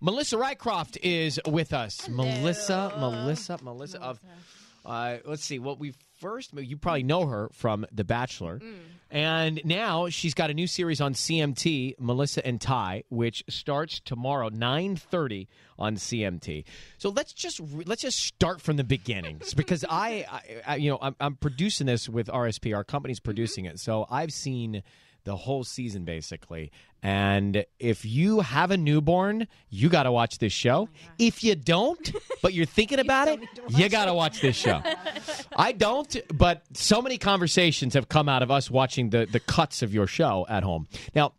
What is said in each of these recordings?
Melissa Rycroft is with us. Hello. Melissa, Melissa, Melissa of, uh, let's see, what we first, you probably know her from The Bachelor. Mm. And now she's got a new series on CMT, Melissa and Ty, which starts tomorrow, 9.30 on CMT. So let's just, re- let's just start from the beginning because I, I, I, you know, I'm, I'm producing this with RSP. Our company's mm-hmm. producing mm-hmm. it. So I've seen the whole season basically. And if you have a newborn, you got to watch this show. Oh if you don't, but you're thinking about it, you got to watch this show. I don't, but so many conversations have come out of us watching the the cuts of your show at home. Now,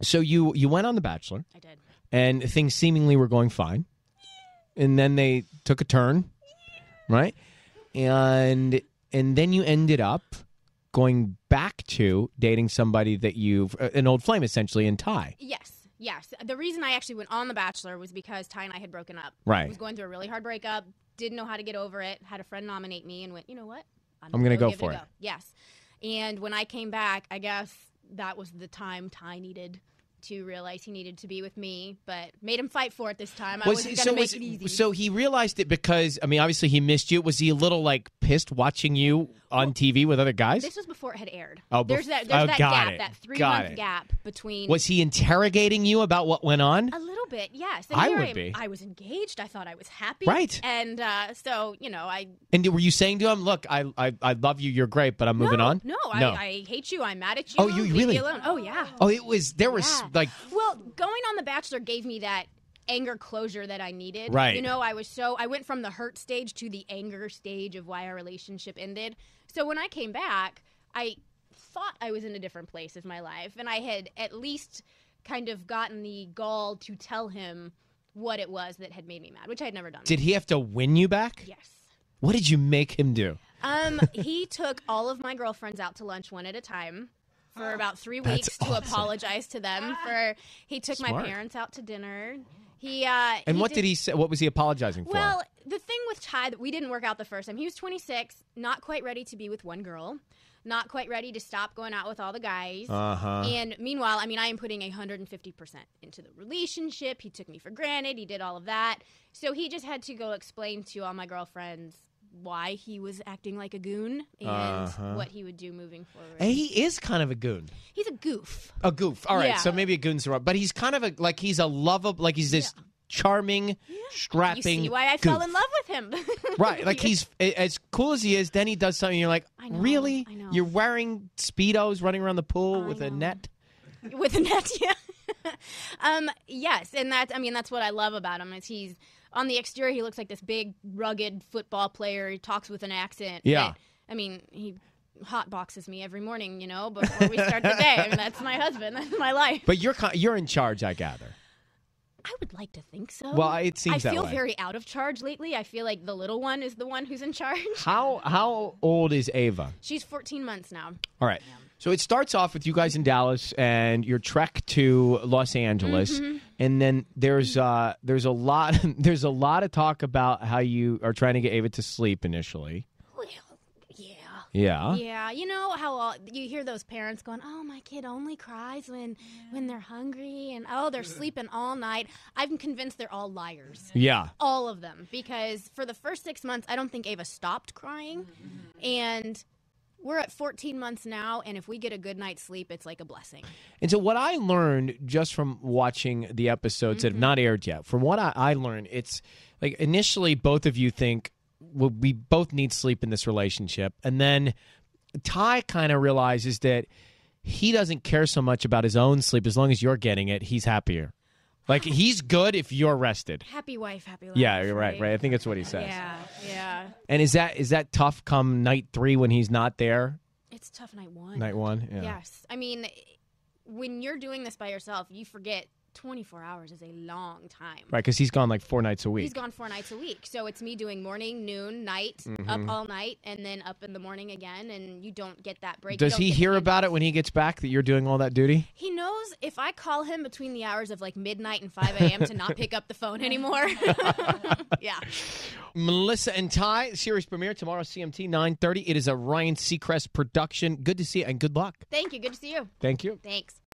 so you you went on The Bachelor. I did. And things seemingly were going fine. And then they took a turn, right? And and then you ended up going back to dating somebody that you've uh, an old flame essentially in Ty. Yes. Yes. The reason I actually went on The Bachelor was because Ty and I had broken up. Right. I was going through a really hard breakup, didn't know how to get over it, had a friend nominate me and went, you know what? I'm, I'm going to go, for it. it. Yes. And when I came back, I guess that was the time Ty needed to realize he needed to be with me, but made him fight for it this time. Was I was so, was, so he realized it because I mean, obviously he missed you. Was he a little like pissed watching you on well, TV with other guys? This was before it had aired. Oh, there's that there's oh, that gap, it. that three got month it. gap between. Was he interrogating you about what went on? A little bit, yes. And I would I, be. I was engaged. I thought I was happy. Right. And uh, so you know, I. And were you saying to him, "Look, I I, I love you. You're great, but I'm no, moving on." No, no. I, I, hate you. I'm mad at you. Oh, you Leave really? alone. Oh yeah. Oh, it was there was yeah like well, going on The Bachelor gave me that anger closure that I needed. Right. You know, I was so I went from the hurt stage to the anger stage of why our relationship ended. So when I came back, I thought I was in a different place of my life, and I had at least kind of gotten the gall to tell him what it was that had made me mad, which I had never done. Did he have to win you back? Yes. What did you make him do? Um, he took all of my girlfriends out to lunch one at a time for about three weeks to apologize to them ah. for he took Smart. my parents out to dinner. He uh, and he what did, did, he say? What was he apologizing for? Well, the thing with Ty that we didn't work out the first time. He was 26, not quite ready to be with one girl, not quite ready to stop going out with all the guys. Uh-huh. And meanwhile, I mean, I am putting 150 percent into the relationship. He took me for granted. He did all of that, so he just had to go explain to all my girlfriends why he was acting like a goon and uh-huh. what he would do moving forward. And he is kind of a goon. He's a goof. A goof. All right. Yeah. So maybe a goon's the wrong, but he's kind of a like he's a lovable like he's this. Yeah. Charming, yeah. strapping. You see why I goof. fell in love with him? right, like he's as cool as he is. Then he does something. you're like, I know, really? I know. You're wearing speedos, running around the pool I with know. a net. With a net, yeah. um, yes, and that's. I mean, that's what I love about him is he's on the exterior, he looks like this big, rugged football player. He talks with an accent. Yeah. I mean, he hot boxes me every morning, you know, before we start the day. I mean, that's my husband. That's my life. But you're you're in charge, I gather. I would like to think so. Well, it seems I feel way. very out of charge lately. I feel like the little one is the one who's in charge. How how old is Ava? She's 14 months now. All right. Yeah. So it starts off with you guys in Dallas and your trek to Los Angeles, mm-hmm. and then there's uh, there's a lot there's a lot of talk about how you are trying to get Ava to sleep initially. Well, yeah. Yeah. Yeah. You know how all, you hear those parents going, "Oh, my kid only cries when yeah. when they're hungry, and oh, they're sleeping all night." I'm convinced they're all liars. Yeah. All of them, because for the first six months, I don't think Ava stopped crying, mm-hmm. and we're at 14 months now and if we get a good night's sleep it's like a blessing and so what i learned just from watching the episodes mm-hmm. that have mm-hmm. not aired yet from what I, I, learned it's like initially both of you think well, we both need sleep in this relationship and then ty kind of realizes that he doesn't care so much about his own sleep as long as you're getting it he's happier like he's good if you're rested. Happy wife, happy life. Yeah, you're right, right. I think that's what he says. Yeah, yeah. And is that is that tough come night three when he's not there? It's tough night one. Night one. Yeah. Yes, I mean, when you're doing this by yourself, you forget 24 hours is a long time. Right, because he's gone like four nights a week. He's gone four nights a week. So it's me doing morning, noon, night, mm-hmm. up all night, and then up in the morning again. And you don't get that break. Does he hear about it when he gets back that you're doing all that duty? He knows if I call him between the hours of like midnight and 5 a.m. to not pick up the phone anymore. yeah. Melissa and Ty, series premiere tomorrow, CMT 9.30. It is a Ryan Seacrest production. Good to see you and good luck. Thank you. Good to see you. Thank you. Thanks.